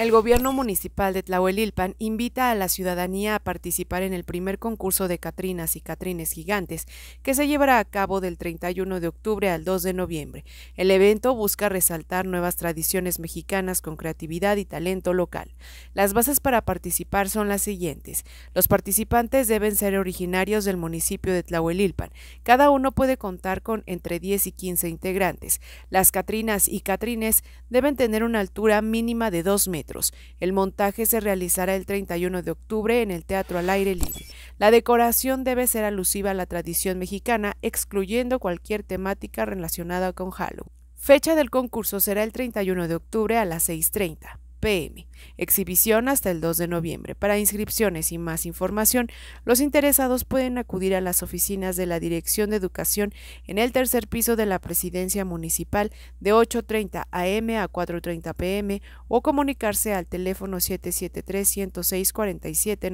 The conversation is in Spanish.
El gobierno municipal de Tlahuelilpan invita a la ciudadanía a participar en el primer concurso de Catrinas y Catrines Gigantes, que se llevará a cabo del 31 de octubre al 2 de noviembre. El evento busca resaltar nuevas tradiciones mexicanas con creatividad y talento local. Las bases para participar son las siguientes. Los participantes deben ser originarios del municipio de Tlahuelilpan. Cada uno puede contar con entre 10 y 15 integrantes. Las Catrinas y Catrines deben tener una altura mínima de 2 metros el montaje se realizará el 31 de octubre en el Teatro al Aire Libre. La decoración debe ser alusiva a la tradición mexicana, excluyendo cualquier temática relacionada con Halloween. Fecha del concurso será el 31 de octubre a las 6.30 pm. Exhibición hasta el 2 de noviembre. Para inscripciones y más información, los interesados pueden acudir a las oficinas de la Dirección de Educación en el tercer piso de la Presidencia Municipal de 8.30 am a 4.30 pm o comunicarse al teléfono 773 106 47